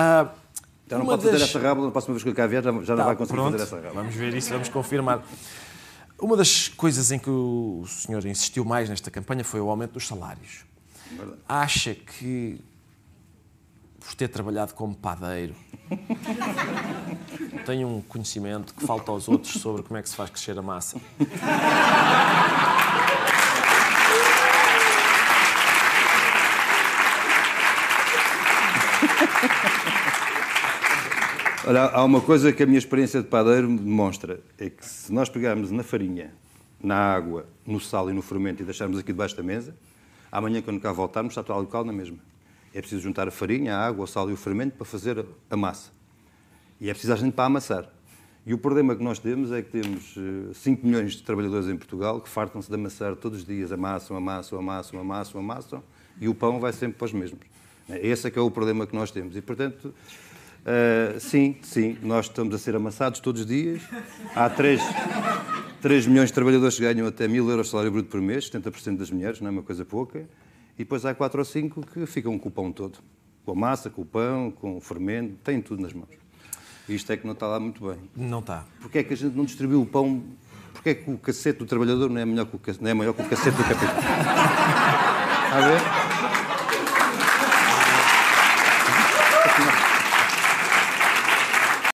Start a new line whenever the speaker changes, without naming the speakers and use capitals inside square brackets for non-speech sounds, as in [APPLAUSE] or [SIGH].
Ah, já não pode das... fazer essa rábula, na próxima vez que eu cá vier, já, já não, não tá, vai conseguir pronto, fazer essa rábula. Vamos ver isso, vamos confirmar.
Uma das coisas em que o senhor insistiu mais nesta campanha foi o aumento dos salários. Verdade. Acha que, por ter trabalhado como padeiro, [LAUGHS] tem um conhecimento que falta aos outros sobre como é que se faz crescer a massa? [LAUGHS]
[LAUGHS] Olha, há uma coisa que a minha experiência de padeiro me demonstra: é que se nós pegarmos na farinha, na água, no sal e no fermento e deixarmos aqui debaixo da mesa, amanhã, quando cá voltarmos, está tudo o caldo na mesma. É preciso juntar a farinha, a água, o sal e o fermento para fazer a massa. E é preciso a gente para amassar. E o problema que nós temos é que temos 5 eh, milhões de trabalhadores em Portugal que fartam-se de amassar todos os dias, amassam, amassam, amassam, amassam, amassam, e o pão vai sempre para os mesmos. É, esse é que é o problema que nós temos. E, portanto, uh, sim, sim, nós estamos a ser amassados todos os dias. Há 3, 3 milhões de trabalhadores que ganham até 1.000 euros de salário bruto por mês, 70% das mulheres, não é uma coisa pouca. E depois há 4 ou 5 que ficam com o pão todo. Com a massa, com o pão, com o fermento, têm tudo nas mãos. Isto é que não está lá muito bem. Não está. Porquê é que a gente não distribuiu o pão? Porquê é que o cacete do trabalhador não é, melhor que o, não é maior que o cacete do capitão? Está a ver?